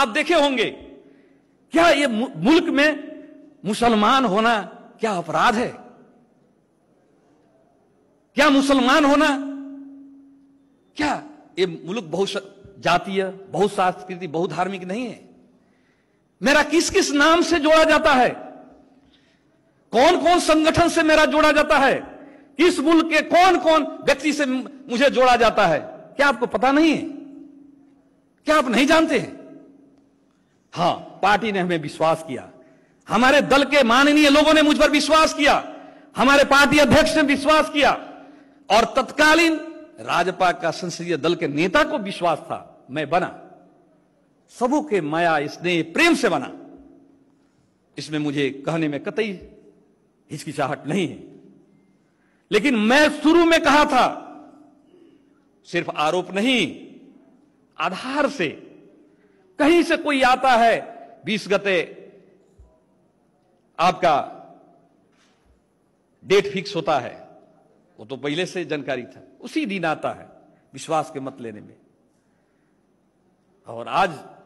आप देखे होंगे क्या ये मुल्क में मुसलमान होना क्या अपराध है क्या मुसलमान होना क्या ये मुल्क बहुत जातीय बहुत सांस्कृतिक बहुत धार्मिक नहीं है मेरा किस किस नाम से जोड़ा जाता है कौन कौन संगठन से मेरा जोड़ा जाता है किस मुल्क के कौन कौन व्यक्ति से मुझे जोड़ा जाता है क्या आपको पता नहीं है क्या आप नहीं जानते हैं हां पार्टी ने हमें विश्वास किया हमारे दल के माननीय लोगों ने मुझ पर विश्वास किया हमारे पार्टी अध्यक्ष ने विश्वास किया और तत्कालीन राजपा का संसदीय दल के नेता को विश्वास था मैं बना सबों के माया स्नेह प्रेम से बना इसमें मुझे कहने में कतई हिचकिचाहट नहीं है लेकिन मैं शुरू में कहा था सिर्फ आरोप नहीं आधार से कहीं से कोई आता है बीस गते आपका डेट फिक्स होता है वो तो पहले से जानकारी था उसी दिन आता है विश्वास के मत लेने में और आज